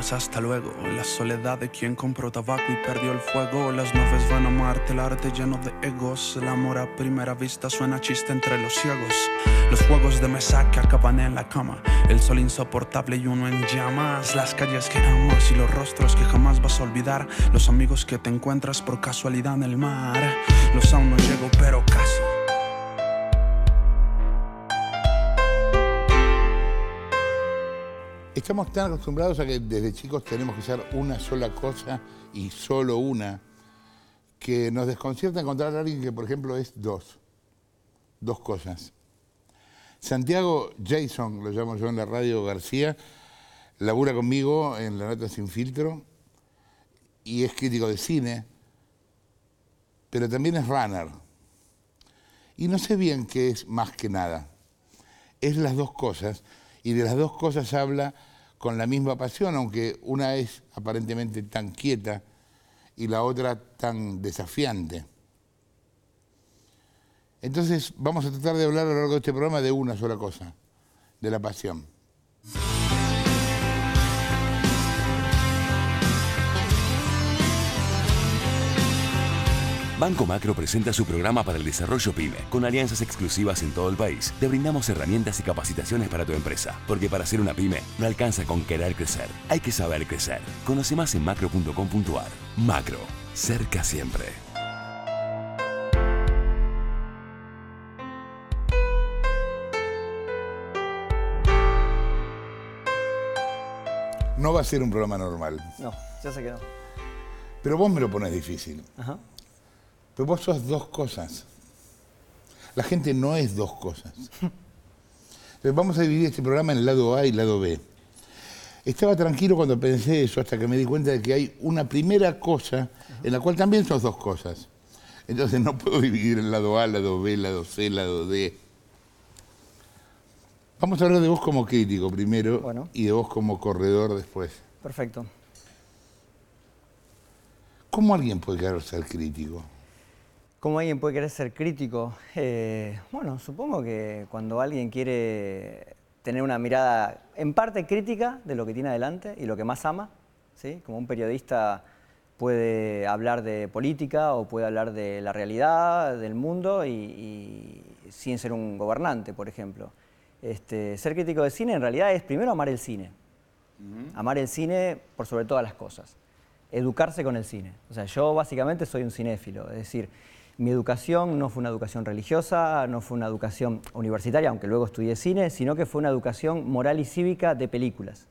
hasta luego. La soledad de quien compró tabaco y perdió el fuego. Las naves van a Marte, el arte lleno de egos. El amor a primera vista suena chiste entre los ciegos. Los juegos de mesa que acaban en la cama. El sol insoportable y uno en llamas. Las calles que amas y los rostros que jamás vas a olvidar. Los amigos que te encuentras por casualidad en el mar. Los aún no llego, pero caso. estamos tan acostumbrados a que desde chicos tenemos que ser una sola cosa y solo una, que nos desconcierta encontrar a alguien que, por ejemplo, es dos. Dos cosas. Santiago Jason, lo llamo yo en la radio García, labura conmigo en La Nota Sin Filtro y es crítico de cine, pero también es runner. Y no sé bien qué es más que nada. Es las dos cosas y de las dos cosas habla con la misma pasión, aunque una es aparentemente tan quieta y la otra tan desafiante. Entonces vamos a tratar de hablar a lo largo de este programa de una sola cosa, de la pasión. Banco Macro presenta su programa para el desarrollo PyME, con alianzas exclusivas en todo el país. Te brindamos herramientas y capacitaciones para tu empresa, porque para ser una PyME no alcanza con querer crecer, hay que saber crecer. Conoce más en macro.com.ar. Macro, cerca siempre. No va a ser un programa normal. No, ya sé que no. Pero vos me lo pones difícil. Ajá. Pero vos sos dos cosas. La gente no es dos cosas. Entonces vamos a dividir este programa en lado A y lado B. Estaba tranquilo cuando pensé eso hasta que me di cuenta de que hay una primera cosa en la cual también sos dos cosas. Entonces no puedo dividir el lado A, lado B, lado C, lado D. Vamos a hablar de vos como crítico primero y de vos como corredor después. Perfecto. ¿Cómo alguien puede querer ser crítico? ¿Cómo alguien puede querer ser crítico? Eh, bueno, supongo que cuando alguien quiere tener una mirada en parte crítica de lo que tiene adelante y lo que más ama, ¿sí? como un periodista puede hablar de política o puede hablar de la realidad, del mundo, y, sin ser un gobernante, por ejemplo. Este, ser crítico de cine en realidad es primero amar el cine, amar el cine por sobre todas las cosas, educarse con el cine. O sea, yo básicamente soy un cinéfilo, es decir, mi educación no fue una educación religiosa, no fue una educación universitaria, aunque luego estudié cine, sino que fue una educación moral y cívica de películas.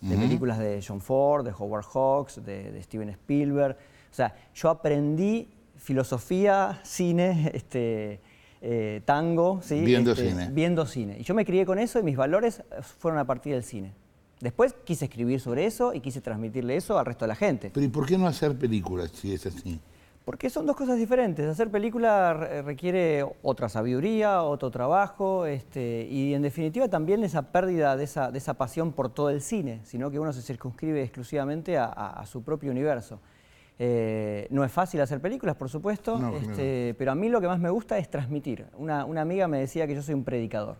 De películas de John Ford, de Howard Hawks, de, Steven Spielberg. O sea, yo aprendí filosofía, cine, este, eh, tango, viendo, este, cine. viendo cine. Y yo me crié con eso y mis valores fueron a partir del cine. Después quise escribir sobre eso y quise transmitirle eso al resto de la gente. Pero ¿y por qué no hacer películas si es así? Porque son dos cosas diferentes. Hacer película eh, requiere otra sabiduría, otro trabajo, este, y en definitiva también esa pérdida de esa, pasión por todo el cine, sino que uno se circunscribe exclusivamente a, su propio universo. Eh, no es fácil hacer películas, por supuesto, este, pero a mí lo que más me gusta es transmitir. Una, amiga me decía que yo soy un predicador.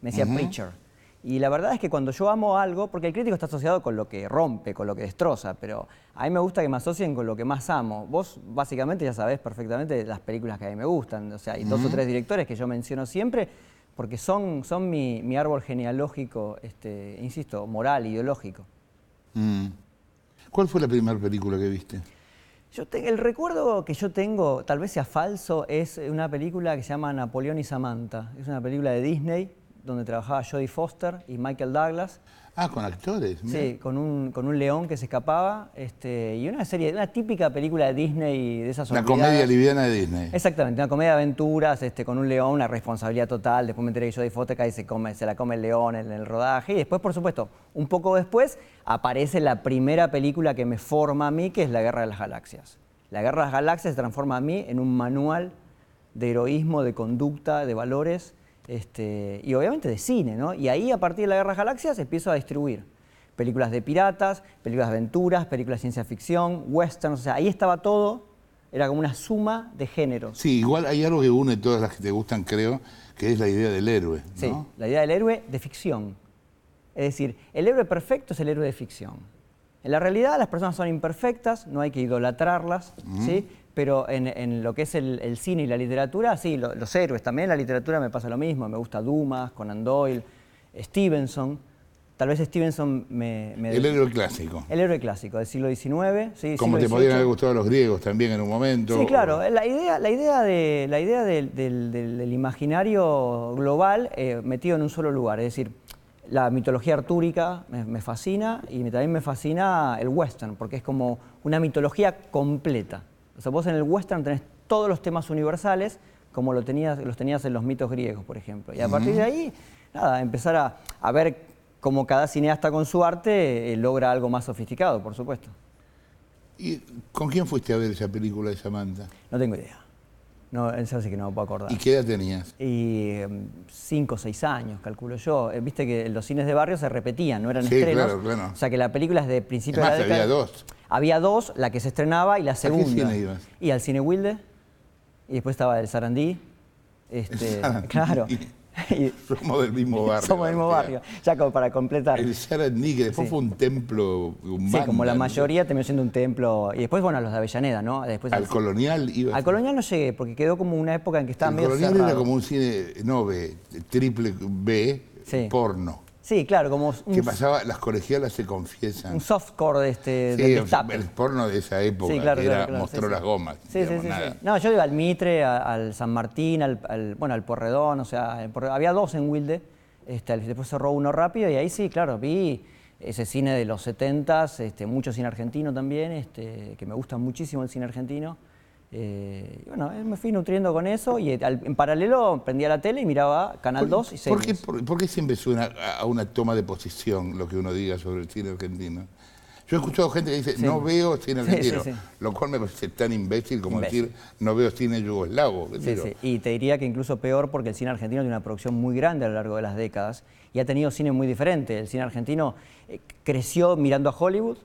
Me decía preacher. Y la verdad es que cuando yo amo algo, porque el crítico está asociado con lo que rompe, con lo que destroza, pero a mí me gusta que me asocien con lo que más amo. Vos básicamente ya sabés perfectamente las películas que a mí me gustan, o sea, hay dos o tres directores que yo menciono siempre, porque son, son mi, mi árbol genealógico, este, insisto, moral, ideológico. Mm. ¿Cuál fue la primera película que viste? el recuerdo que yo tengo, tal vez sea falso, es una película que se llama Napoleón y Samantha. Es una película de Disney donde trabajaba Jodie Foster y Michael Douglas. Ah, con actores. Mira. Sí, con un, león que se escapaba. Este, y una serie, una típica película de Disney de esas Una comedia liviana de Disney. Exactamente, una comedia de aventuras este, con un león, una responsabilidad total. Después me enteré que Jodie Foster cae y se, come, se la come el león en el rodaje. Y después, por supuesto, un poco después, aparece la primera película que me forma a mí, que es La Guerra de las Galaxias. La Guerra de las Galaxias se transforma a mí en un manual de heroísmo, de conducta, de valores este, y obviamente de cine, ¿no? Y ahí a partir de la Guerra galaxia se empieza a distribuir películas de piratas, películas de aventuras, películas de ciencia ficción, westerns, o sea, ahí estaba todo, era como una suma de géneros. Sí, igual hay algo que une todas las que te gustan, creo, que es la idea del héroe. Sí, la idea del héroe de ficción. Es decir, el héroe perfecto es el héroe de ficción. En la realidad las personas son imperfectas, no hay que idolatrarlas, ¿sí? pero en, en, lo que es el, cine y la literatura, sí, los héroes. También la literatura me pasa lo mismo. Me gusta Dumas, Conan Doyle, Stevenson. Tal vez Stevenson me... el héroe clásico. El héroe clásico del siglo XIX. Como te podrían haber gustado los griegos también en un momento. Sí, claro. La idea, la idea, de, la idea del, imaginario global eh, metido en un solo lugar. Es decir, la mitología artúrica me fascina y también me fascina el western, porque es como una mitología completa. O sea, vos en el western tenés todos los temas universales como lo tenías, los tenías en los mitos griegos, por ejemplo. Y a partir de ahí, nada, empezar a, ver cómo cada cineasta con su arte eh, logra algo más sofisticado, por supuesto. ¿Y con quién fuiste a ver esa película de Samantha? No tengo idea. No, eso sí que no me puedo acordar. ¿Y qué edad tenías? Y em, cinco o seis años, calculo yo. Eh, viste que los cines de barrio se repetían, no eran sí, Claro, claro. O sea que la película es de principio de la década. Había dos. Había dos, la que se estrenaba y la segunda. ¿A ibas? Y al cine Wilde, y después estaba el Sarandí. Este, el Sarandí. Claro. somos del mismo barrio. Somos del mismo barrio. Ya como para completar. El Sarandí, que después fue un templo humano. Sí, como la mayoría terminó siendo un templo. Y después, bueno, los de Avellaneda, ¿no? Después, al colonial iba. Al colonial no llegué, porque quedó como una época en que estaba medio. El colonial era como un cine, no B, triple B, porno. Sí, claro, como ¿Qué pasaba, las colegialas se confiesan. Un softcore de este... el, porno de esa época, mostró las gomas. Sí, No, yo iba al Mitre, al San Martín, al, bueno, al Porredón, o sea, había dos en Wilde, este, después cerró uno rápido y ahí sí, claro, vi ese cine de los 70s, este, mucho cine argentino también, este, que me gusta muchísimo el cine argentino. Eh, bueno, eh, me fui nutriendo con eso y eh, en paralelo prendía la tele y miraba Canal 2 y 6. ¿por qué, siempre suena a una toma de posición lo que uno diga sobre el cine argentino? Yo he escuchado gente que dice, no veo cine argentino, lo cual me parece tan imbécil como decir, no veo cine yugoslavo. Y te diría que incluso peor porque el cine argentino tiene una producción muy grande a lo largo de las décadas y ha tenido cine muy diferente. El cine argentino creció mirando a Hollywood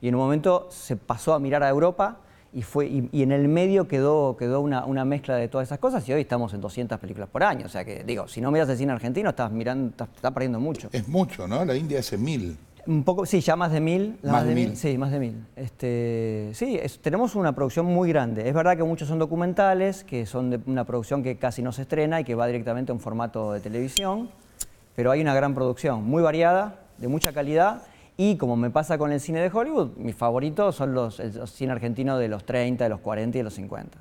y en un momento se pasó a mirar a Europa y, fue, y, en el medio quedó, quedó una, mezcla de todas esas cosas y hoy estamos en 200 películas por año. O sea que, digo, si no miras el cine argentino, estás mirando, estás, perdiendo mucho. Es mucho, ¿no? La India hace mil. Un poco, sí, ya más de mil. Más, de mil. Sí, más de mil. Este, sí, tenemos una producción muy grande. Es verdad que muchos son documentales, que son de una producción que casi no se estrena y que va directamente a un formato de televisión, pero hay una gran producción, muy variada, de mucha calidad y como me pasa con el cine de Hollywood, mis favoritos son los, el, cine argentino de los 30, de los 40 y de los 50.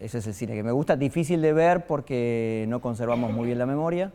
Ese es el cine que me gusta, difícil de ver porque no conservamos muy bien la memoria,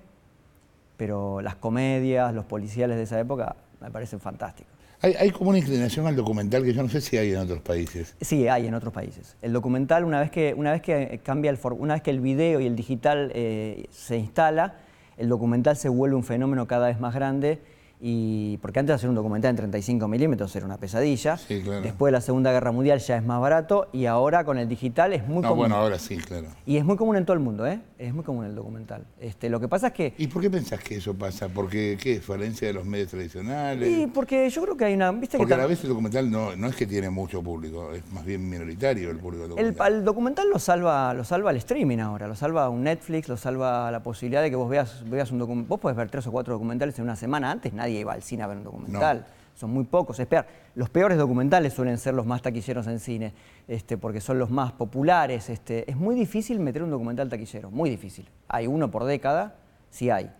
pero las comedias, los policiales de esa época me parecen fantásticos. Hay, como una inclinación al documental que yo no sé si hay en otros países. Sí, hay en otros países. El documental, una vez que, una vez que cambia el una vez que el video y el digital eh, se instala, el documental se vuelve un fenómeno cada vez más grande y porque antes de hacer un documental en 35 milímetros era una pesadilla. Después de la Segunda Guerra Mundial ya es más barato y ahora con el digital es muy común. Bueno, ahora sí, claro. Y es muy común en todo el mundo, ¿eh? Es muy común el documental. Este, lo que pasa es que. ¿Y por qué pensás que eso pasa? ¿Porque qué? ¿Falencia de los medios tradicionales? Sí, porque yo creo que hay una. ¿viste porque a la vez el documental no, es que tiene mucho público, es más bien minoritario el público documental. El, documental lo salva, lo salva el streaming ahora, lo salva un Netflix, lo salva la posibilidad de que vos veas, veas un documental. Vos podés ver tres o cuatro documentales en una semana, antes nadie Iba al cine a ver un documental. Son muy pocos, es Los peores documentales suelen ser los más taquilleros en cine, este, porque son los más populares. Este. Es muy difícil meter un documental taquillero, muy difícil. Hay uno por década, sí hay.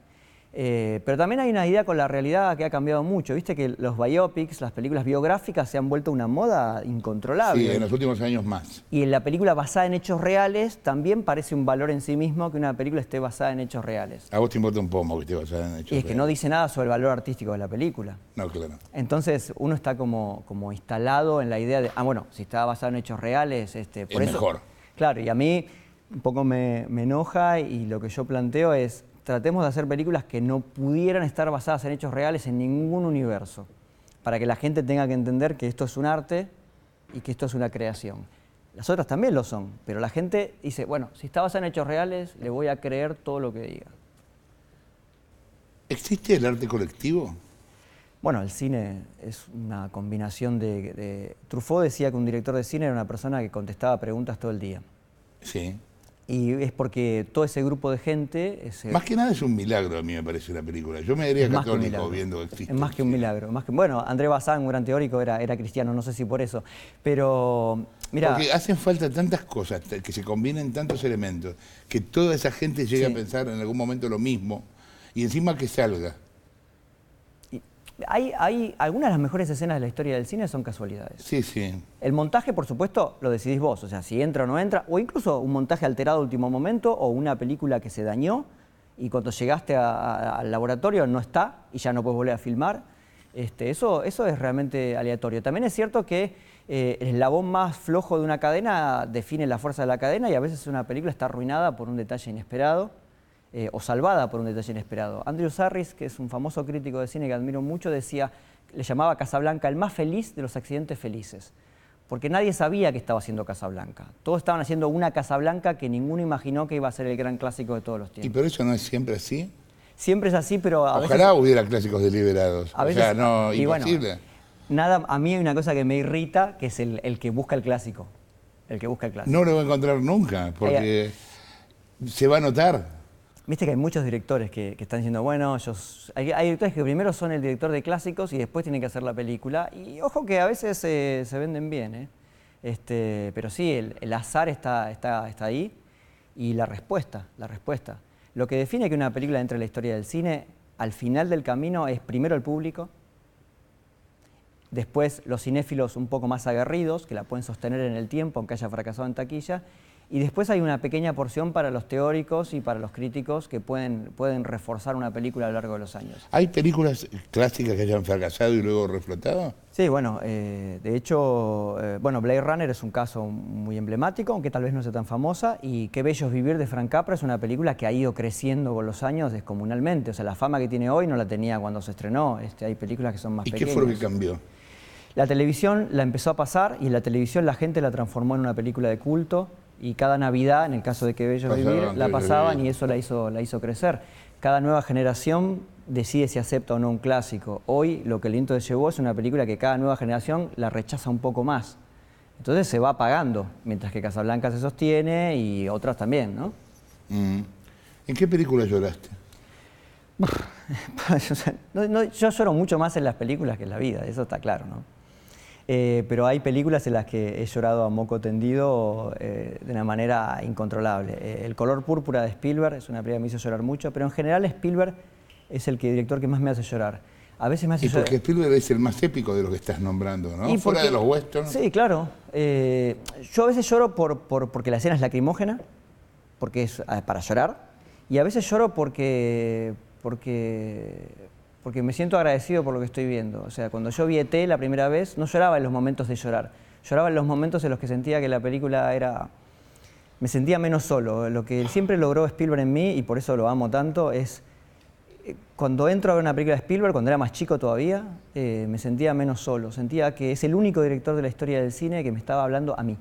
Eh, pero también hay una idea con la realidad que ha cambiado mucho. Viste que los biopics, las películas biográficas, se han vuelto una moda incontrolable. Sí, en los últimos años más. Y en la película basada en hechos reales también parece un valor en sí mismo que una película esté basada en hechos reales. A vos te importa un poco que esté basada en hechos reales. Y es que no dice nada sobre el valor artístico de la película. No, claro. Entonces uno está como, como instalado en la idea de, ah, bueno, si está basado en hechos reales, este, por es mejor. Claro, y a mí un poco me, me enoja y lo que yo planteo es tratemos de hacer películas que no pudieran estar basadas en hechos reales en ningún universo, para que la gente tenga que entender que esto es un arte y que esto es una creación. Las otras también lo son, pero la gente dice, bueno, si está basada en hechos reales, le voy a creer todo lo que diga. ¿Existe el arte colectivo? Bueno, el cine es una combinación de, de... Truffaut decía que un director de cine era una persona que contestaba preguntas todo el día. Sí. Y es porque todo ese grupo de gente... Eh, más que nada es un milagro, a mí me parece una película. Yo me diría católico viendo que existe. Es más que un milagro. Más que... Bueno, André Bazán, un gran teórico, era, era cristiano, no sé si por eso. Pero, mira... Porque hacen falta tantas cosas, que se combinen tantos elementos, que toda esa gente llegue a pensar en algún momento lo mismo, y encima que salga. Hay, algunas de las mejores escenas de la historia del cine son casualidades. Sí, sí. El montaje, por supuesto, lo decidís vos, o sea, si entra o no entra, o incluso un montaje alterado último momento, o una película que se dañó y cuando llegaste al laboratorio no está y ya no puedes volver a filmar. Este, eso, es realmente aleatorio. También es cierto que eh, el eslabón más flojo de una cadena define la fuerza de la cadena y a veces una película está arruinada por un detalle inesperado. Eh, o salvada por un detalle inesperado. Andrew Sarris, que es un famoso crítico de cine que admiro mucho, decía, le llamaba Casablanca el más feliz de los accidentes felices, porque nadie sabía que estaba haciendo Casablanca. Todos estaban haciendo una Casablanca que ninguno imaginó que iba a ser el gran clásico de todos los tiempos. ¿Y pero eso no es siempre así? Siempre es así, pero a Ojalá hubiera clásicos deliberados. A veces... o sea, no, imposible. nada, a mí hay una cosa que me irrita, que es el, que busca el clásico. El que busca el clásico. No lo va a encontrar nunca, porque se va a notar. Viste que hay muchos directores que, están diciendo, bueno, hay, directores que primero son el director de clásicos y después tienen que hacer la película. Y ojo que a veces eh, se venden bien, ¿eh? este, pero sí, el, azar está, ahí y la respuesta, la respuesta. Lo que define que una película entre en la historia del cine, al final del camino, es primero el público, después los cinéfilos un poco más aguerridos, que la pueden sostener en el tiempo, aunque haya fracasado en taquilla, y después hay una pequeña porción para los teóricos y para los críticos que pueden, pueden reforzar una película a lo largo de los años. ¿Hay películas clásicas que hayan fracasado y luego reflotado? Sí, bueno, eh, de hecho, eh, bueno, Blade Runner es un caso muy emblemático, aunque tal vez no sea tan famosa, y Qué Bello es Vivir de Frank Capra es una película que ha ido creciendo con los años descomunalmente. O sea, la fama que tiene hoy no la tenía cuando se estrenó. Este, hay películas que son más ¿Y pequeñas. ¿Y qué fue lo que cambió? La televisión la empezó a pasar y la televisión la gente la transformó en una película de culto y cada Navidad, en el caso de Que Bello Vivir, la pasaban y eso la hizo, la hizo crecer. Cada nueva generación decide si acepta o no un clásico. Hoy lo que el viento llevó es una película que cada nueva generación la rechaza un poco más. Entonces se va apagando, mientras que Casablanca se sostiene y otras también, ¿no? Mm. ¿En qué película lloraste? yo lloro mucho más en las películas que en la vida, eso está claro, ¿no? Eh, pero hay películas en las que he llorado a moco tendido eh, de una manera incontrolable. Eh, el color púrpura de Spielberg es una película que me hizo llorar mucho, pero en general Spielberg es el que, director que más me hace llorar. A veces me hace y porque Spielberg es el más épico de lo que estás nombrando, ¿no? Y Fuera de los westerns. Sí, claro. yo a veces lloro porque la escena es lacrimógena, porque es ah, para llorar, y a veces lloro porque, porque porque me siento agradecido por lo que estoy viendo. O sea, cuando yo vi ET la primera vez, no lloraba en los momentos de llorar, lloraba en los momentos en los que sentía que la película era... Me sentía menos solo. Lo que siempre logró Spielberg en mí, y por eso lo amo tanto, es eh, cuando entro a ver una película de Spielberg, cuando era más chico todavía, eh, me sentía menos solo, sentía que es el único director de la historia del cine que me estaba hablando a mí.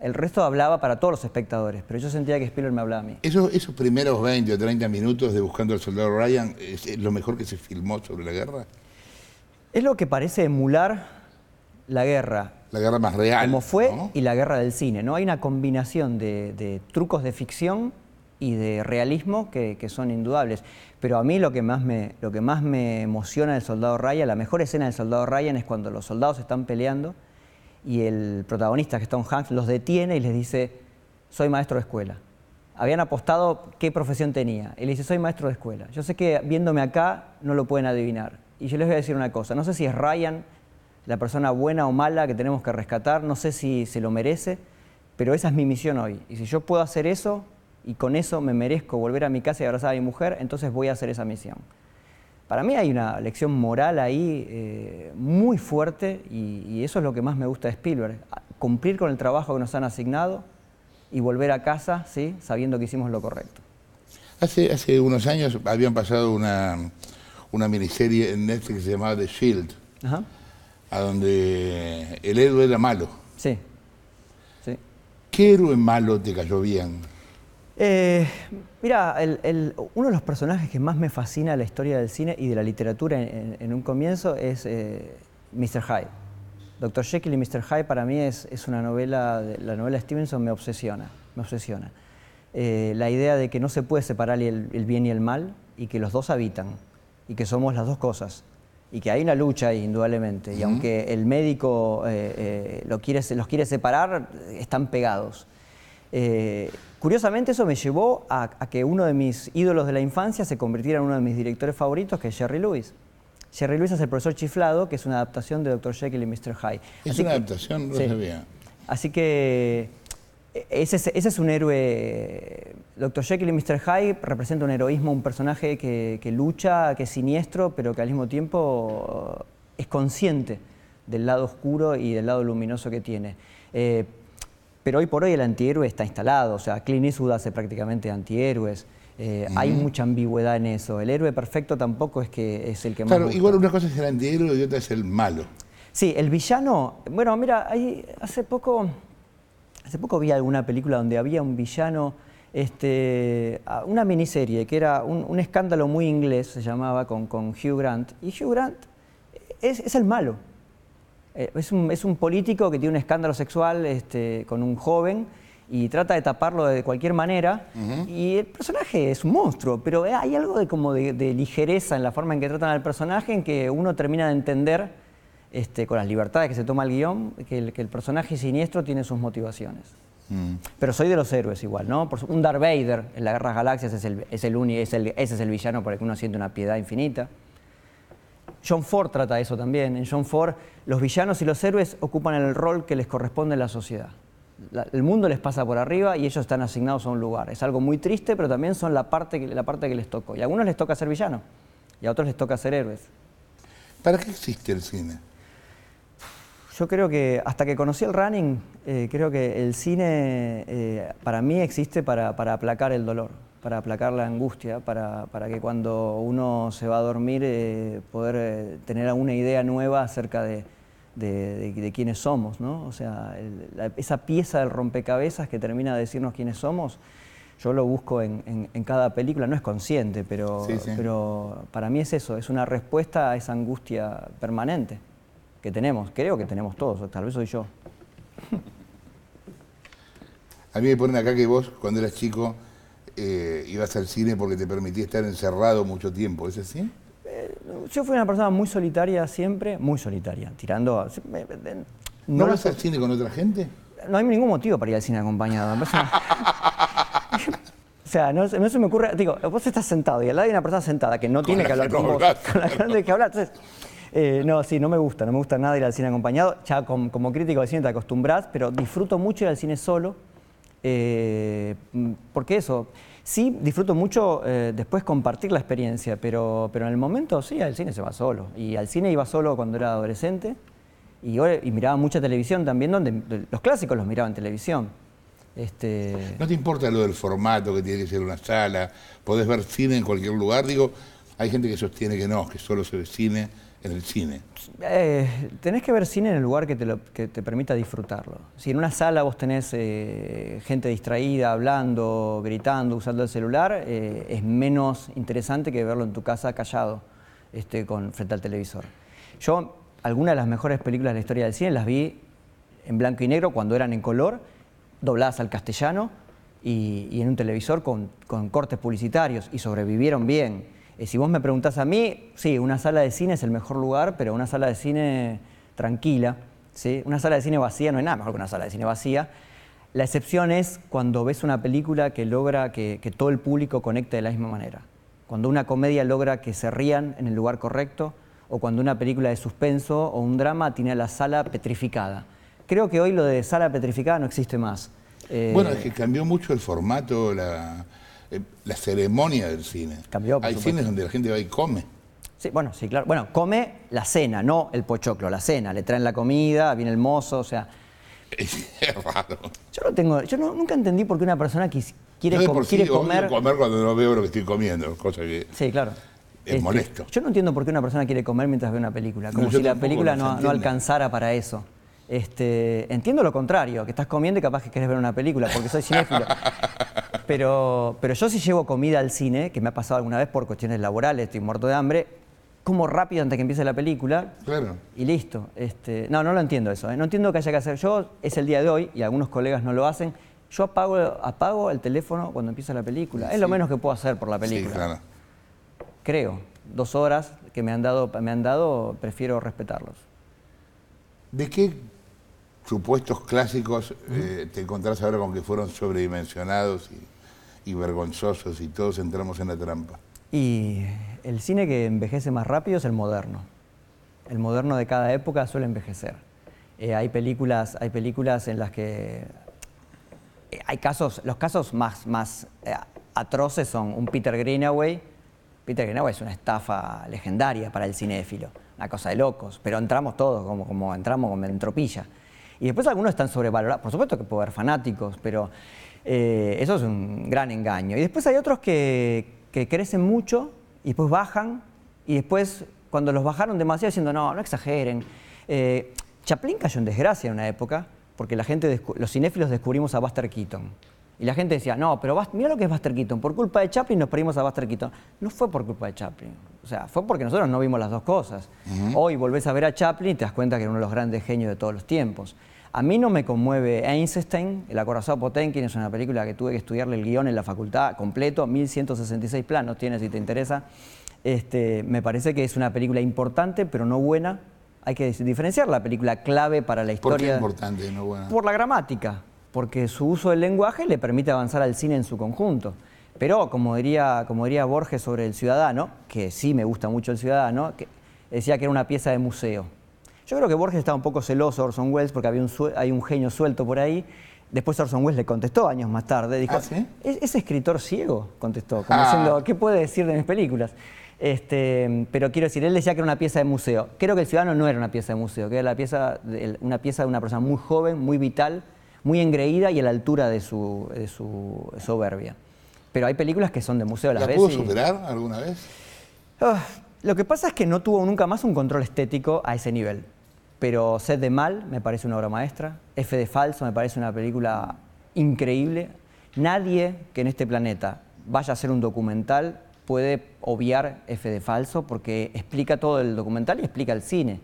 El resto hablaba para todos los espectadores, pero yo sentía que Spielberg me hablaba a mí. Esos, primeros 20 o 30 minutos de Buscando al Soldado Ryan, ¿es lo mejor que se filmó sobre la guerra? Es lo que parece emular la guerra. La guerra más real. Como fue y la guerra del cine, ¿no? Hay una combinación de, trucos de ficción y de realismo que, son indudables. Pero a mí lo que, más me, lo que más me emociona del Soldado Ryan, la mejor escena del Soldado Ryan es cuando los soldados están peleando y el protagonista, que es Tom Hanks, los detiene y les dice, soy maestro de escuela. Habían apostado qué profesión tenía. Él dice, soy maestro de escuela. Yo sé que viéndome acá no lo pueden adivinar. Y yo les voy a decir una cosa, no sé si es Ryan la persona buena o mala que tenemos que rescatar, no sé si se lo merece, pero esa es mi misión hoy. Y si yo puedo hacer eso y con eso me merezco volver a mi casa y abrazar a mi mujer, entonces voy a hacer esa misión para mí hay una lección moral ahí eh, muy fuerte y, eso es lo que más me gusta de Spielberg, cumplir con el trabajo que nos han asignado y volver a casa ¿sí? sabiendo que hicimos lo correcto. Hace, hace unos años habían pasado una, miniserie en Netflix que se llamaba The Shield, a donde el héroe era malo. Sí. sí. ¿Qué héroe malo te cayó bien? Eh, mira, uno de los personajes que más me fascina la historia del cine y de la literatura en, un comienzo es eh, Mr. Hyde. Dr. Jekyll y Mr. Hyde para mí es, una novela, la novela de Stevenson me obsesiona, me obsesiona. Eh, la idea de que no se puede separar el, bien y el mal y que los dos habitan y que somos las dos cosas y que hay una lucha indudablemente. Y aunque el médico eh, los quiere separar, están pegados. Curiosamente eso me llevó a, que uno de mis ídolos de la infancia se convirtiera en uno de mis directores favoritos, que es Jerry Lewis. Jerry Lewis es el profesor chiflado, que es una adaptación de Dr. Jekyll y Mr. Hyde. Es una adaptación, no sabía. Así que eh, ese, es un héroe. Dr. Jekyll y Mr. Hyde representa un heroísmo, un personaje que, lucha, que es siniestro, pero que al mismo tiempo eh, es consciente del lado oscuro y del lado luminoso que tiene. Eh, pero hoy por hoy el antihéroe está instalado, o sea, Clint Eastwood hace prácticamente antihéroes. Eh, hay mucha ambigüedad en eso. El héroe perfecto tampoco es que es el que más. Claro, igual una cosa es el antihéroe y otra es el malo. Sí, el villano. Bueno, mira, hay hace poco, hace poco vi alguna película donde había un villano, este, una miniserie que era un, escándalo muy inglés, se llamaba con, con Hugh Grant. Y Hugh Grant es el malo. Eh, es, un, político que tiene un escándalo sexual este, con un joven y trata de taparlo de cualquier manera. Y el personaje es un monstruo, pero hay algo de, ligereza en la forma en que tratan al personaje, en que uno termina de entender, este, con las libertades que se toma el guión, que el, personaje siniestro tiene sus motivaciones. Mm. Pero soy de los héroes igual, ¿no? un Darth Vader en la Guerra de Galaxias es el, es es el, ese es el villano por el que uno siente una piedad infinita. John Ford trata eso también. En John Ford, los villanos y los héroes ocupan el rol que les corresponde en la sociedad. el mundo les pasa por arriba y ellos están asignados a un lugar. Es algo muy triste, pero también son la parte, la parte que les tocó. Y a algunos les toca ser villanos y a otros les toca ser héroes. ¿Para qué existe el cine? Yo creo que hasta que conocí el running, eh, creo que el cine eh, para mí existe para aplacar el dolor para aplacar la angustia, para, para, que cuando uno se va a dormir eh, poder eh, tener alguna idea nueva acerca de, quiénes somos, ¿no? O sea, esa pieza del rompecabezas que termina de decirnos quiénes somos, yo lo busco en, en, cada película, no es consciente, pero, pero para mí es eso, es una respuesta a esa angustia permanente que tenemos, creo que tenemos todos, tal vez soy yo. A mí me ponen acá que vos, cuando eras chico, eh, ibas al cine porque te permitía estar encerrado mucho tiempo, ¿es así? Eh, yo fui una persona muy solitaria siempre, muy solitaria, tirando... no, vas al cine con otra gente? No hay ningún motivo para ir al cine acompañado. O sea, no, se me ocurre. Digo, vos estás sentado y al lado hay una persona sentada que no tiene que hablar con vos, con la gente que eh, hablar. no, sí, no me gusta, no me gusta nada ir al cine acompañado. Ya como crítico de cine te acostumbrás... pero disfruto mucho ir al cine solo. Eh, mm, porque eso, sí disfruto mucho eh, después compartir la experiencia, pero, en el momento sí, al cine se va solo. Y al cine iba solo cuando era adolescente y, miraba mucha televisión también, donde los clásicos los miraba en televisión. Este, ¿No te importa lo del formato que tiene que ser una sala? ¿Podés ver cine en cualquier lugar? Digo, hay gente que sostiene que no, que solo se ve cine en el cine? Eh, tenés que ver cine en el lugar que te, lo, que te permita disfrutarlo. Si en una sala vos tenés eh, gente distraída, hablando, gritando, usando el celular, eh, es menos interesante que verlo en tu casa callado, este, con, frente al televisor. Yo, algunas de las mejores películas de la historia del cine las vi en blanco y negro cuando eran en color, dobladas al castellano y, en un televisor con cortes publicitarios y sobrevivieron bien. Eh, si vos me preguntás a mí, sí, una sala de cine es el mejor lugar, pero una sala de cine tranquila, ¿sí? Una sala de cine vacía no hay nada mejor que una sala de cine vacía. La excepción es cuando ves una película que logra que, todo el público conecte de la misma manera. Cuando una comedia logra que se rían en el lugar correcto, o cuando una película de suspenso o un drama tiene la sala petrificada. Creo que hoy lo de sala petrificada no existe más. Eh, bueno, es que cambió mucho el formato, la, eh, la ceremonia del cine. Cambió, Hay cines donde la gente va y come. Sí, bueno, sí, claro. Bueno, come la cena, no el pochoclo, la cena. Le traen la comida, viene el mozo, o sea. Es raro. Yo no tengo, yo nunca entendí por qué una persona quiere, quiere comer. cuando no veo lo que estoy comiendo, cosa que. Sí, claro. Es este, molesto. Yo no entiendo por qué una persona quiere comer mientras ve una película, como si la película no, alcanzara para eso. Este, entiendo lo contrario, que estás comiendo y capaz que quieres ver una película, porque soy cinéfilo. Pero, pero yo si llevo comida al cine, que me ha pasado alguna vez por cuestiones laborales, estoy muerto de hambre, como rápido antes que empiece la película. Claro. Y listo. Este, no, no lo entiendo eso. ¿eh? No entiendo que haya que hacer. Yo, es el día de hoy, y algunos colegas no lo hacen, yo apago, apago el teléfono cuando empieza la película. Es lo menos que puedo hacer por la película. Sí, claro. Creo. Dos horas que me han dado, me han dado prefiero respetarlos. ¿De qué supuestos clásicos eh, te encontrás ahora con que fueron sobredimensionados y y vergonzosos y todos entramos en la trampa. Y el cine que envejece más rápido es el moderno. El moderno de cada época suele envejecer. Eh, hay, películas, hay películas en las que eh, hay casos, los casos más, más eh, atroces son un Peter Greenaway. Peter Greenaway es una estafa legendaria para el cinéfilo, una cosa de locos, pero entramos todos como, como entramos con entropilla. Y después algunos están sobrevalorados. Por supuesto que puede haber fanáticos, pero eh, eso es un gran engaño. Y después hay otros que, crecen mucho y después bajan y después cuando los bajaron demasiado diciendo, no, no exageren. Eh, Chaplin cayó en desgracia en una época porque la gente, los cinéfilos descubrimos a Buster Keaton. Y la gente decía, no, pero mira lo que es Buster Keaton. Por culpa de Chaplin nos perdimos a Buster Keaton. No fue por culpa de Chaplin. O sea, fue porque nosotros no vimos las dos cosas. Hoy volvés a ver a Chaplin y te das cuenta que era uno de los grandes genios de todos los tiempos. A mí no me conmueve Einstein, El acorazado Potemkin es una película que tuve que estudiarle el guión en la facultad completo, 1166 planos tiene si te interesa. Este, me parece que es una película importante, pero no buena. Hay que diferenciar la película clave para la historia. ¿Por importante, no buena? Por la gramática porque su uso del lenguaje le permite avanzar al cine en su conjunto. Pero, como diría, como diría Borges sobre El Ciudadano, que sí me gusta mucho El Ciudadano, decía que era una pieza de museo. Yo creo que Borges estaba un poco celoso de Orson Welles porque había hay un genio suelto por ahí. Después Orson Welles le contestó años más tarde, dijo, ¿Ah, ese ¿Es, escritor ciego, contestó, como ah. diciendo, ¿qué puede decir de mis películas? Este, pero quiero decir, él decía que era una pieza de museo. Creo que El Ciudadano no era una pieza de museo, que era la una pieza de una persona muy joven, muy vital, muy engreída y a la altura de su, soberbia. Pero hay películas que son de museo a ¿La vez. ¿La pudo superar alguna vez? Ah, lo que pasa es que no tuvo nunca más un control estético a ese nivel. Pero Sed de Mal me parece una obra maestra. F de Falso me parece una película increíble. Nadie que en este planeta vaya a hacer un documental puede obviar F de Falso porque explica todo el documental y explica el cine.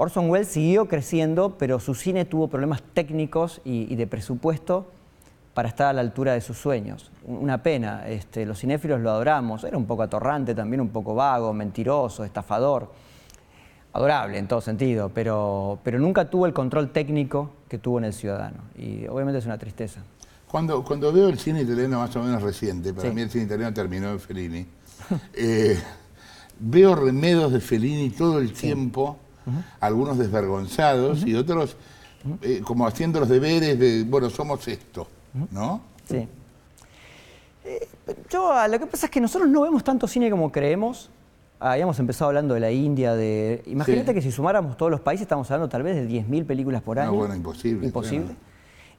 Orson Welles siguió creciendo, pero su cine tuvo problemas técnicos y, de presupuesto para estar a la altura de sus sueños. Una pena, este, los cinéfilos lo adoramos, era un poco atorrante también, un poco vago, mentiroso, estafador, adorable en todo sentido, pero, nunca tuvo el control técnico que tuvo en El Ciudadano, y obviamente es una tristeza. Cuando, veo el cine italiano más o menos reciente, para mí el cine italiano terminó en Fellini, eh, veo remedos de Fellini todo el tiempo algunos desvergonzados y otros eh, como haciendo los deberes de, bueno, somos esto, ¿no? Sí. Eh, yo, ah, lo que pasa es que nosotros no vemos tanto cine como creemos. Ah, habíamos empezado hablando de la India, de... Imagínate que si sumáramos todos los países, estamos hablando tal vez de 10.000 películas por año. No, bueno, imposible. Imposible.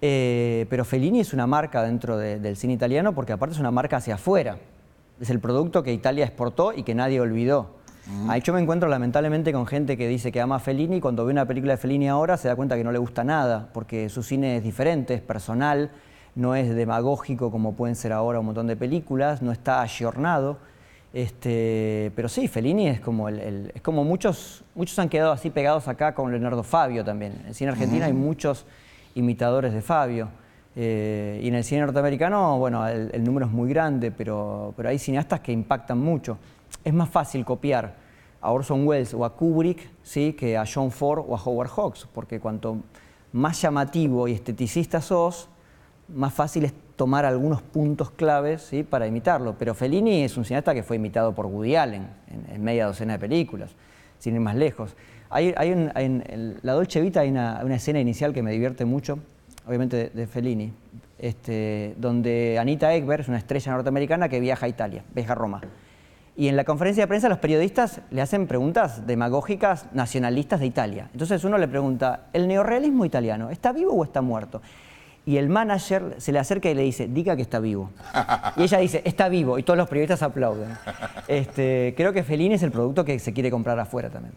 Eh, pero Fellini es una marca dentro del cine italiano porque aparte es una marca hacia afuera. Es el producto que Italia exportó y que nadie olvidó. Mm. Yo me encuentro lamentablemente con gente que dice que ama a Fellini y cuando ve una película de Fellini ahora se da cuenta que no le gusta nada, porque su cine es diferente, es personal, no es demagógico como pueden ser ahora un montón de películas, no está ayornado. Este, pero sí, Fellini es como el, es como muchos muchos han quedado así pegados acá con Leonardo Fabio también. En cine argentino hay muchos imitadores de Fabio. Eh, y en el cine norteamericano, bueno, el, el, número es muy grande, pero, pero hay cineastas que impactan mucho es más fácil copiar a Orson Welles o a Kubrick ¿sí? que a John Ford o a Howard Hawks, porque cuanto más llamativo y esteticista sos, más fácil es tomar algunos puntos claves para imitarlo. Pero Fellini es un cineasta que fue imitado por Woody Allen en, media docena de películas, sin ir más lejos. Hay, en la Dolce Vita hay una, escena inicial que me divierte mucho, obviamente de, Fellini, este, donde Anita Ekberg es una estrella norteamericana que viaja a Italia, viaja a Roma y en la conferencia de prensa los periodistas le hacen preguntas demagógicas nacionalistas de Italia. Entonces uno le pregunta, ¿el neorrealismo italiano está vivo o está muerto? Y el manager se le acerca y le dice, diga que está vivo. Y ella dice, está vivo. Y todos los periodistas aplauden. Este, creo que Fellini es el producto que se quiere comprar afuera también.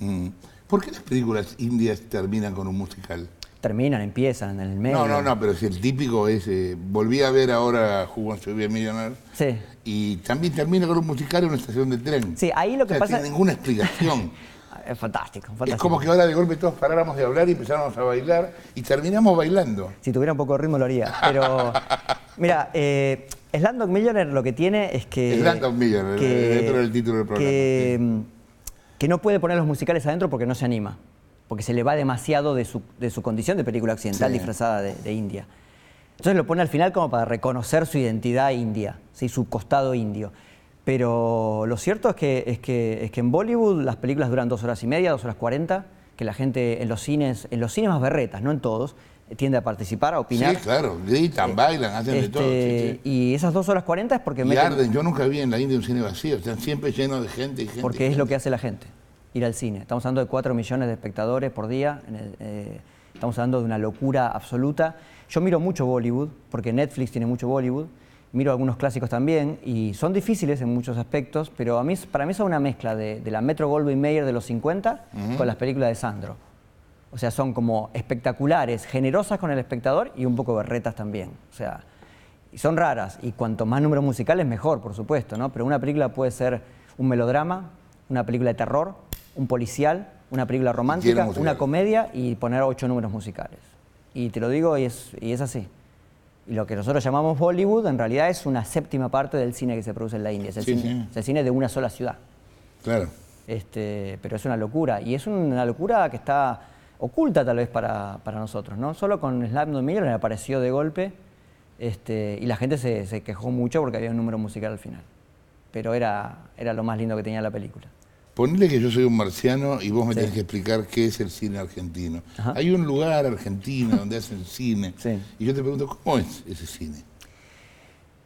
Mm. ¿Por qué las películas indias terminan con un musical? terminan, empiezan en el medio. No, no, no, pero si el típico es. Eh, volví a ver ahora jugó en Sevilla Sí. Y también termina con un musical en una estación de tren. Sí, ahí lo que pasa. No ninguna explicación. es fantástico, fantástico, Es como que ahora de golpe todos paráramos de hablar y empezáramos a bailar y terminamos bailando. Si tuviera un poco de ritmo lo haría. Pero, mira, eh, Slumdog lo que tiene es que... Slumdog Millionaire, dentro del título del programa. Mm, que no puede poner los musicales adentro porque no se anima porque se le va demasiado de su, de su condición de película occidental disfrazada de, India. Entonces lo pone al final como para reconocer su identidad india, su costado indio. Pero lo cierto es que, es, que, es que en Bollywood las películas duran dos horas y media, dos horas cuarenta, que la gente en los cines, en los cines más berretas, no en todos, tiende a participar, a opinar. Sí, claro, gritan, eh, bailan, hacen de este, todo. Y esas dos horas cuarenta es porque... Y yo nunca vi en la India un cine vacío, están siempre llenos de gente y gente. Porque es lo que hace la gente ir al cine. Estamos hablando de 4 millones de espectadores por día, eh, estamos hablando de una locura absoluta. Yo miro mucho Bollywood, porque Netflix tiene mucho Bollywood, miro algunos clásicos también, y son difíciles en muchos aspectos, pero a mí, para mí son una mezcla de, la Metro Goldwyn Mayer de los 50 con las películas de Sandro. O sea, son como espectaculares, generosas con el espectador y un poco berretas también. O sea, son raras. Y cuanto más números musicales, mejor, por supuesto, ¿no? Pero una película puede ser un melodrama, una película de terror, un policial, una película romántica, una comedia y poner ocho números musicales. Y te lo digo y es, así. Y lo que nosotros llamamos Bollywood en realidad es una séptima parte del cine que se produce en la India. Es el, cine, de una sola ciudad. Claro. Este, pero es una locura. Y es una locura que está oculta tal vez para, nosotros. ¿no? Solo con Slam Millionaire le apareció de golpe este, y la gente se, se, quejó mucho porque había un número musical al final. Pero era, era lo más lindo que tenía la película. Ponle que yo soy un marciano y vos me tenés que explicar qué es el cine argentino. Hay un lugar argentino donde hacen cine. Y yo te pregunto, ¿cómo es ese cine?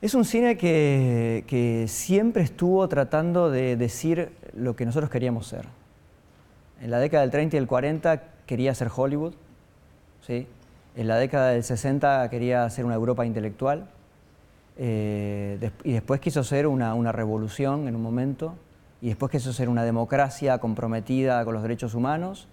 Es un cine que, siempre estuvo tratando de decir lo que nosotros queríamos ser. En la década del 30 y el 40 quería ser Hollywood. En la década del 60 quería ser una Europa intelectual. Eh, y después quiso ser una revolución en un momento y después que eso ser una democracia comprometida con los derechos humanos.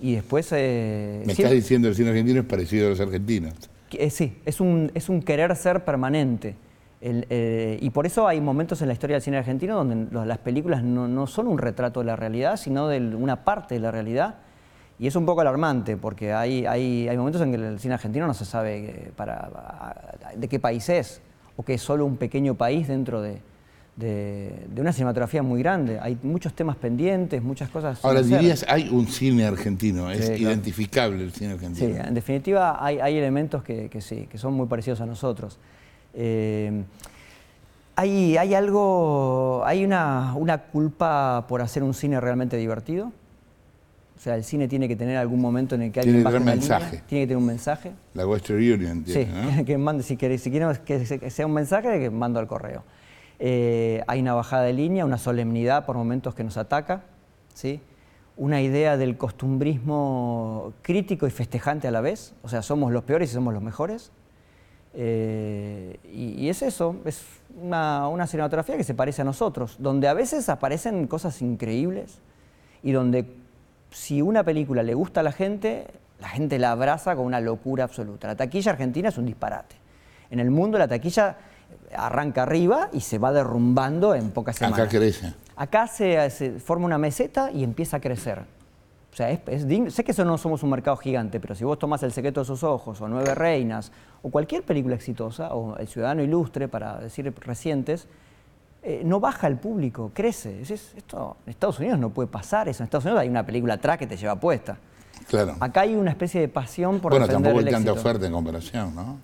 Y después... Eh, Me estás diciendo el cine argentino es parecido a los argentinos. Eh, sí, es un, es un querer ser permanente. Eh, y por eso hay momentos en la historia del cine argentino donde las películas no, son un retrato de la realidad, sino de una parte de la realidad. Y es un poco alarmante, porque hay, hay, hay momentos en que el cine argentino no se sabe para, de qué país es, o que es solo un pequeño país dentro de, de, una cinematografía muy grande. Hay muchos temas pendientes, muchas cosas. Ahora dirías, hay un cine argentino, es identificable el cine argentino. Sí, en definitiva hay, elementos que, sí, que son muy parecidos a nosotros. Eh, hay, algo, hay una, culpa por hacer un cine realmente divertido. O sea, el cine tiene que tener algún momento en el que alguien tiene que tener tiene que tener un mensaje. La Western Union tiene, que mande si quiere, si que sea un mensaje que mando al correo. Eh, hay una bajada de línea, una solemnidad por momentos que nos ataca, ¿sí? una idea del costumbrismo crítico y festejante a la vez, o sea, somos los peores y somos los mejores. Eh, y, es eso, es una, cinematografía que se parece a nosotros, donde a veces aparecen cosas increíbles y donde si una película le gusta a la gente, la gente la abraza con una locura absoluta. La taquilla argentina es un disparate. En el mundo la taquilla arranca arriba y se va derrumbando en pocas semanas. Acá crece. Acá se, forma una meseta y empieza a crecer. O sea, es, sé que eso no somos un mercado gigante, pero si vos tomás El secreto de sus ojos, o Nueve Reinas, o cualquier película exitosa, o El Ciudadano Ilustre, para decir recientes, eh, no baja el público, crece. esto en Estados Unidos no puede pasar eso. En Estados Unidos hay una película atrás que te lleva puesta. Claro. Acá hay una especie de pasión por Bueno, tampoco hay tanta oferta en comparación, ¿no?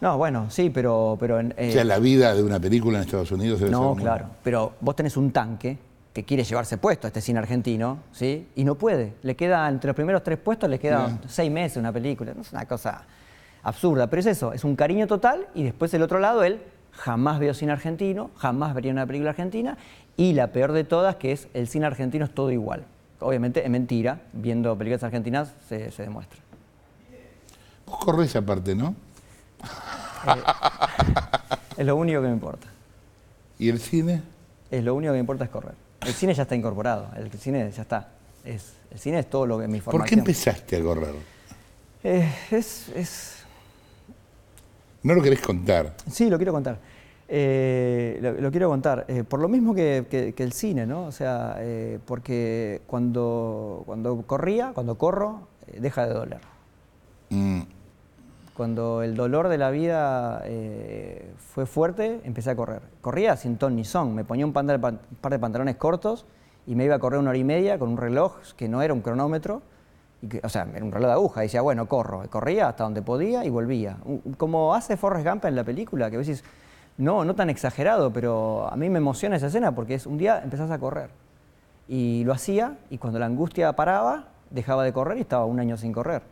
No, bueno, sí, pero... pero eh, o sea, la vida de una película en Estados Unidos No, claro, pero vos tenés un tanque que quiere llevarse puesto a este cine argentino, ¿sí? Y no puede. Le queda, entre los primeros tres puestos, le quedan seis meses una película. Es una cosa absurda, pero es eso, es un cariño total y después el otro lado, él jamás vio cine argentino, jamás vería una película argentina y la peor de todas que es el cine argentino es todo igual. Obviamente es mentira, viendo películas argentinas se, se demuestra. Vos corres aparte, ¿no? es lo único que me importa. ¿Y el cine? Es lo único que me importa es correr. El cine ya está incorporado, el cine ya está. Es, el cine es todo lo que me formación. ¿Por qué empezaste a correr? Eh, es, ¿No lo querés contar? Sí, lo quiero contar. Eh, lo, quiero contar. Eh, por lo mismo que, el cine, ¿no? O sea, porque cuando, cuando corría, cuando corro, deja de doler. Mm. Cuando el dolor de la vida eh, fue fuerte, empecé a correr. Corría sin ton ni son, me ponía un par de pantalones cortos y me iba a correr una hora y media con un reloj que no era un cronómetro, y o sea, era un reloj de aguja, y decía, bueno, corro, y corría hasta donde podía y volvía. Como hace Forrest Gump en la película, que a veces, no, no tan exagerado, pero a mí me emociona esa escena porque es un día empezás a correr. Y lo hacía, y cuando la angustia paraba, dejaba de correr y estaba un año sin correr.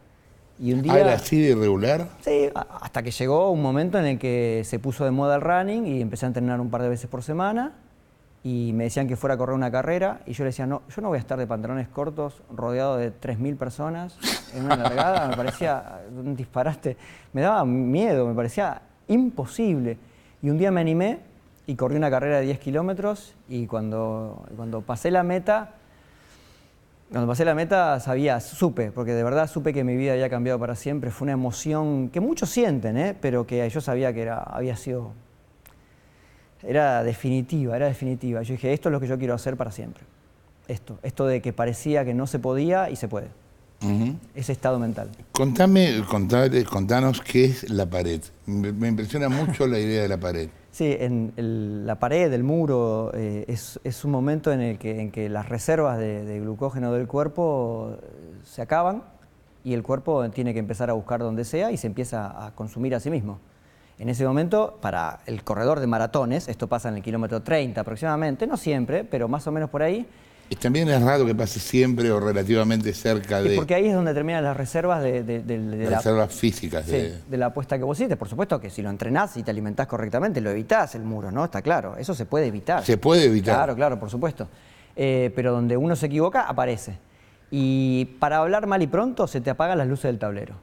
Y un ah, era así de irregular? Sí, hasta que llegó un momento en el que se puso de moda el running y empecé a entrenar un par de veces por semana y me decían que fuera a correr una carrera y yo le decía, no, yo no voy a estar de pantalones cortos rodeado de 3.000 personas en una largada, me parecía un disparate, me daba miedo, me parecía imposible. Y un día me animé y corrí una carrera de 10 kilómetros y cuando, cuando pasé la meta cuando pasé la meta sabía, supe, porque de verdad supe que mi vida había cambiado para siempre. Fue una emoción que muchos sienten, ¿eh? pero que yo sabía que había sido... Era definitiva, era definitiva. Yo dije, esto es lo que yo quiero hacer para siempre. Esto, esto de que parecía que no se podía y se puede. Ese estado mental. Contame, eh, contanos qué es la pared. me impresiona mucho la idea de la pared. Sí, en la pared, el muro, eh, es, un momento en el que, las reservas de, de, glucógeno del cuerpo eh, se acaban y el cuerpo tiene que empezar a buscar donde sea y se empieza a consumir a sí mismo. En ese momento, para el corredor de maratones, esto pasa en el kilómetro 30 aproximadamente, no siempre, pero más o menos por ahí, también es raro que pase siempre o relativamente cerca de... porque ahí es donde terminan las reservas de, las reservas físicas. Sí, de... la apuesta que vos hiciste. Por supuesto que si lo entrenás y te alimentás correctamente, lo evitás el muro, ¿no? Está claro. Eso se puede evitar. Se puede evitar. Claro, claro, por supuesto. Eh, pero donde uno se equivoca, aparece. Y para hablar mal y pronto, se te apagan las luces del tablero.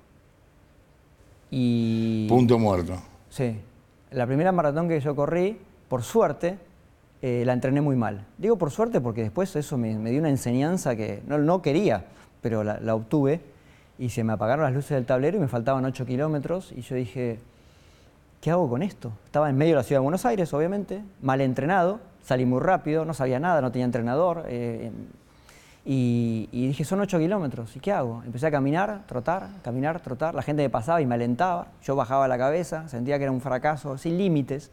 Y... Punto muerto. Sí. La primera maratón que yo corrí, por suerte, eh, la entrené muy mal. Digo por suerte porque después eso me, dio una enseñanza que no, no quería, pero la, obtuve y se me apagaron las luces del tablero y me faltaban ocho kilómetros y yo dije, ¿qué hago con esto? Estaba en medio de la ciudad de Buenos Aires, obviamente, mal entrenado, salí muy rápido, no sabía nada, no tenía entrenador. Eh, y, dije, son 8 kilómetros, ¿y qué hago? Empecé a caminar, trotar, caminar, trotar. La gente me pasaba y me alentaba. Yo bajaba la cabeza, sentía que era un fracaso sin límites,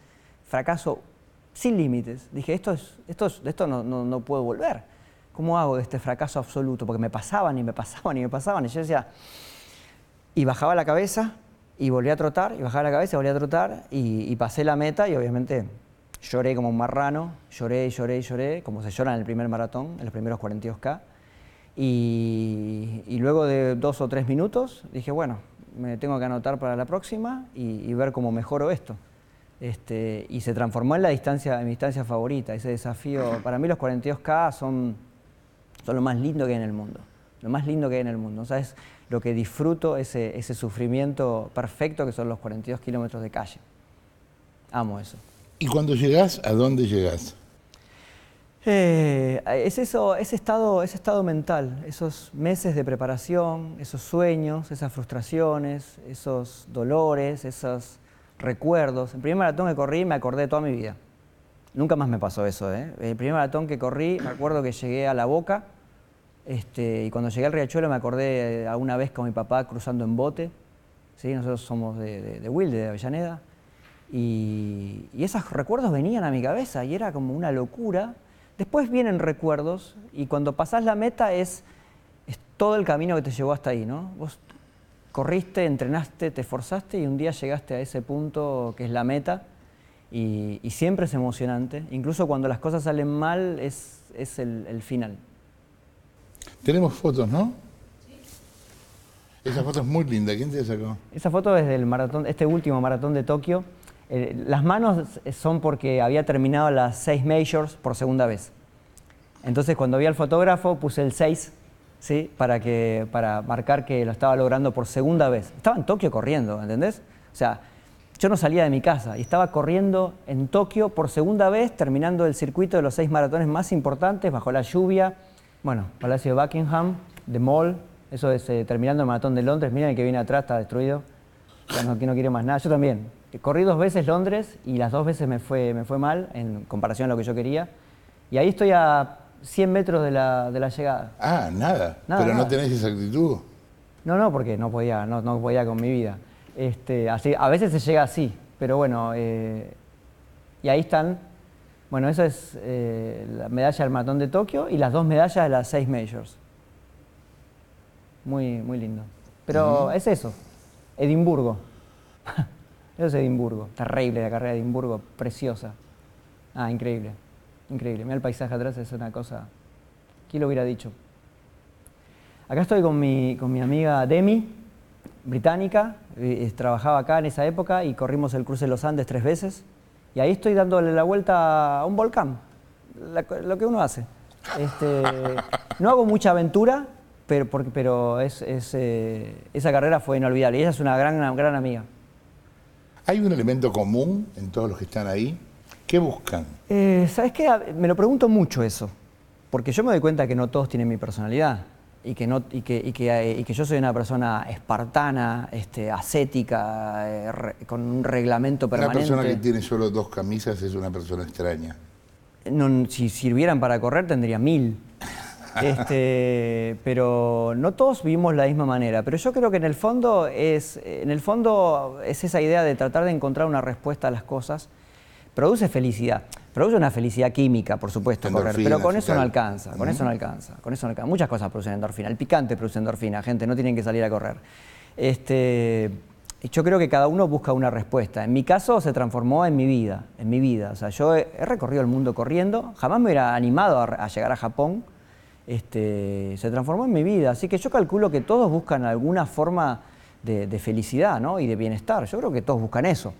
fracaso sin límites. Dije, esto es, esto de esto no, no, no, puedo volver. ¿Cómo hago de este fracaso absoluto? Porque me pasaban y me pasaban y me pasaban. Y yo decía, y bajaba la cabeza y volví a trotar, y bajaba la cabeza y volví a trotar, y, pasé la meta y obviamente lloré como un marrano, lloré y lloré y lloré, como se llora en el primer maratón, en los primeros 42K. Y, luego de dos o tres minutos dije, bueno, me tengo que anotar para la próxima y, y ver cómo mejoro esto. Este, y se transformó en la distancia, en mi distancia favorita. Ese desafío, para mí los 42K son, son lo más lindo que hay en el mundo. Lo más lindo que hay en el mundo. ¿Sabes? Lo que disfruto, ese, ese sufrimiento perfecto que son los 42 kilómetros de calle. Amo eso. ¿Y cuando llegás, a dónde llegas eh, es eso, ese estado, ese estado mental, esos meses de preparación, esos sueños, esas frustraciones, esos dolores, esas, recuerdos. El primer maratón que corrí me acordé de toda mi vida. Nunca más me pasó eso. ¿eh? El primer maratón que corrí, me acuerdo que llegué a La Boca este, y cuando llegué al Riachuelo me acordé alguna una vez con mi papá cruzando en bote. ¿sí? Nosotros somos de, de, de Wilde, de Avellaneda. Y, esos recuerdos venían a mi cabeza y era como una locura. Después vienen recuerdos y cuando pasás la meta es, es todo el camino que te llevó hasta ahí. ¿no? Vos corriste, entrenaste, te esforzaste y un día llegaste a ese punto que es la meta y, siempre es emocionante. Incluso cuando las cosas salen mal es, es el, final. Tenemos fotos, ¿no? Sí. Esa foto es muy linda. ¿Quién te la sacó? Esa foto es del maratón, este último maratón de Tokio. Eh, las manos son porque había terminado las seis majors por segunda vez. Entonces cuando vi al fotógrafo puse el 6 ¿sí? para, que, para marcar que lo estaba logrando por segunda vez. Estaba en Tokio corriendo, ¿entendés? O sea, yo no salía de mi casa y estaba corriendo en Tokio por segunda vez, terminando el circuito de los seis maratones más importantes bajo la lluvia. Bueno, Palacio de Buckingham, The Mall, eso es eh, terminando el maratón de Londres. Miren el que viene atrás, está destruido. Ya no, quiere más nada. Yo también. Corrí dos veces Londres y las dos veces me fue, me fue mal en comparación a lo que yo quería. Y ahí estoy a 100 metros de la, de la llegada. Ah, nada. Pero no tenés esa actitud. No, no, porque no podía, no, no podía con mi vida. Este, así, a veces se llega así, pero bueno, eh, y ahí están, bueno, eso es eh, la medalla del matón de Tokio y las dos medallas de las seis majors. Muy, muy lindo. Pero es eso, Edimburgo. eso es Edimburgo, terrible la carrera de Edimburgo, preciosa. Ah, increíble. Increíble, mira el paisaje atrás, es una cosa... ¿Quién lo hubiera dicho? Acá estoy con mi, amiga Demi, británica, eh, trabajaba acá en esa época y corrimos el cruce de los Andes tres veces. Y ahí estoy dándole la vuelta a un volcán, lo que uno hace. Este, no hago mucha aventura, pero, pero es, eh, esa carrera fue inolvidable. Y ella es una gran, una gran amiga. Hay un elemento común en todos los que están ahí, ¿Qué buscan? Eh, ¿Sabes qué? Me lo pregunto mucho eso, porque yo me doy cuenta que no todos tienen mi personalidad y que, eh, yo soy una persona espartana, este, ascética, eh, con un reglamento permanente. Una persona que tiene solo dos camisas es una persona extraña. si sirvieran para correr tendría mil. Este, pero no todos vivimos la misma manera. Pero yo creo que en el fondo es, en el fondo es esa idea de tratar de encontrar una respuesta a las cosas produce felicidad. Produce una felicidad química, por supuesto, correr, pero con eso no alcanza, con eso no alcanza, con eso no alcanza. Muchas cosas producen endorfina, el picante produce endorfina, gente, no tienen que salir a correr. Este, yo creo que cada uno busca una respuesta. En mi caso se transformó en mi vida, en mi vida. O sea, yo he, recorrido el mundo corriendo, jamás me hubiera animado a, llegar a Japón, este, se transformó en mi vida. Así que yo calculo que todos buscan alguna forma de, felicidad y de bienestar. Yo creo que todos buscan eso.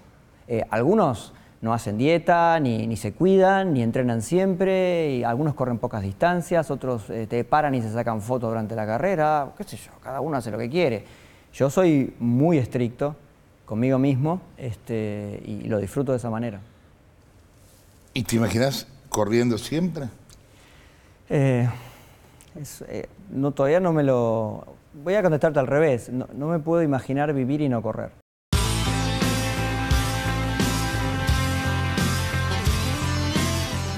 Eh, algunos no hacen dieta, ni, se cuidan, ni entrenan siempre, y algunos corren pocas distancias, otros eh, te paran y se sacan fotos durante la carrera, qué sé yo, cada uno hace lo que quiere. Yo soy muy estricto conmigo mismo este, y lo disfruto de esa manera. ¿Y te imaginas corriendo siempre? Eh, eh, no, todavía no me lo... Voy a contestarte al revés, no me puedo imaginar vivir y no correr.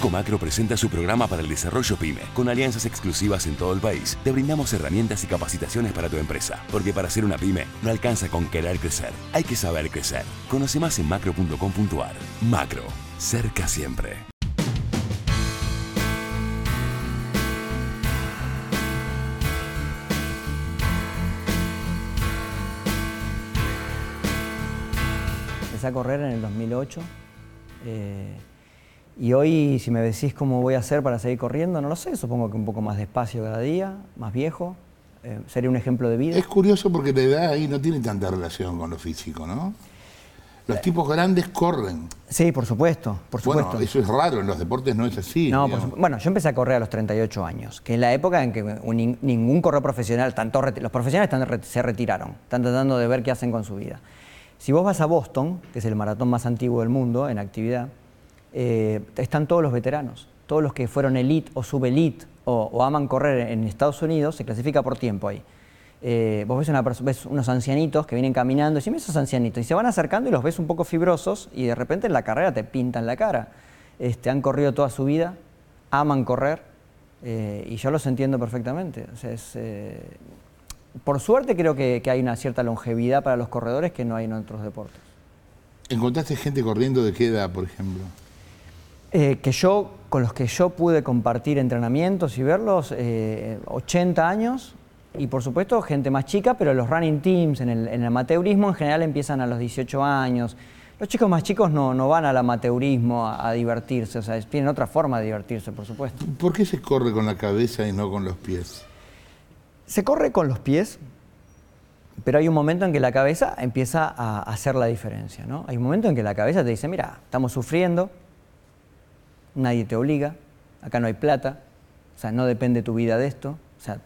5 Macro presenta su programa para el desarrollo PyME, con alianzas exclusivas en todo el país. Te brindamos herramientas y capacitaciones para tu empresa, porque para ser una PyME no alcanza con querer crecer, hay que saber crecer. Conoce más en macro.com.ar. Macro, cerca siempre. Empecé a correr en el 2008. Y hoy, si me decís cómo voy a hacer para seguir corriendo, no lo sé, supongo que un poco más despacio cada día, más viejo, eh, sería un ejemplo de vida. Es curioso porque la edad ahí no tiene tanta relación con lo físico, ¿no? Los eh, tipos grandes corren. Sí, por supuesto, por supuesto. Bueno, eso es raro, en los deportes no es así. bueno, yo empecé a correr a los 38 años, que es la época en que ningún corredor profesional, tanto los profesionales se retiraron, están tratando de ver qué hacen con su vida. Si vos vas a Boston, que es el maratón más antiguo del mundo en actividad, eh, están todos los veteranos, todos los que fueron elite o subelite o, o aman correr en Estados Unidos, se clasifica por tiempo ahí. Eh, vos ves, unos ancianitos que vienen caminando, y esos ancianitos, y se van acercando y los ves un poco fibrosos y de repente en la carrera te pintan la cara. Este, han corrido toda su vida, aman correr, eh, y yo los entiendo perfectamente. por suerte creo que, que, hay una cierta longevidad para los corredores que no hay en otros deportes. ¿Encontraste gente corriendo de qué edad, por ejemplo? Eh, que yo, con los que yo pude compartir entrenamientos y verlos, 80 eh, años, y por supuesto gente más chica, pero los running teams en el, amateurismo en general empiezan a los 18 años. Los chicos más chicos no, van al amateurismo a, a, divertirse, o sea, tienen otra forma de divertirse, por supuesto. ¿Por qué se corre con la cabeza y no con los pies? Se corre con los pies, pero hay un momento en que la cabeza empieza a hacer la diferencia, ¿no? Hay un momento en que la cabeza te dice, mira, estamos sufriendo, nadie te obliga, acá no hay plata, o sea, no depende tu vida de esto, o sea,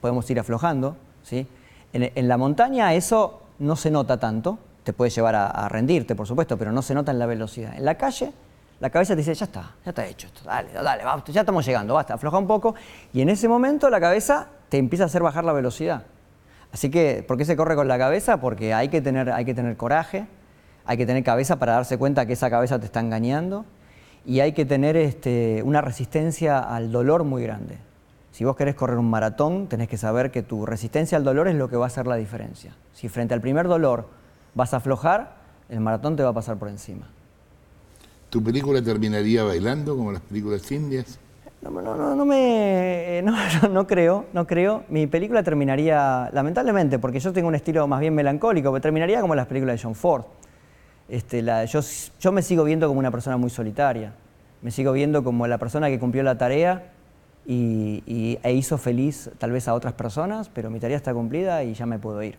podemos ir aflojando, ¿sí? En, la montaña eso no se nota tanto, te puede llevar a, rendirte, por supuesto, pero no se nota en la velocidad. En la calle, la cabeza te dice, ya está, ya está hecho esto, dale, dale, ya estamos llegando, basta, afloja un poco, y en ese momento la cabeza te empieza a hacer bajar la velocidad. Así que, ¿por qué se corre con la cabeza? Porque hay que tener coraje, hay que tener cabeza para darse cuenta que esa cabeza te está engañando, y hay que tener este, una resistencia al dolor muy grande. Si vos querés correr un maratón, tenés que saber que tu resistencia al dolor es lo que va a hacer la diferencia. Si frente al primer dolor vas a aflojar, el maratón te va a pasar por encima. ¿Tu película terminaría bailando como las películas indias? No, no, no, no me. Eh, no, creo, no creo. Mi película terminaría, lamentablemente, porque yo tengo un estilo más bien melancólico, pero terminaría como las películas de John Ford este, yo, me sigo viendo como una persona muy solitaria, me sigo viendo como la persona que cumplió la tarea e hizo feliz tal vez a otras personas, pero mi tarea está cumplida y ya me puedo ir.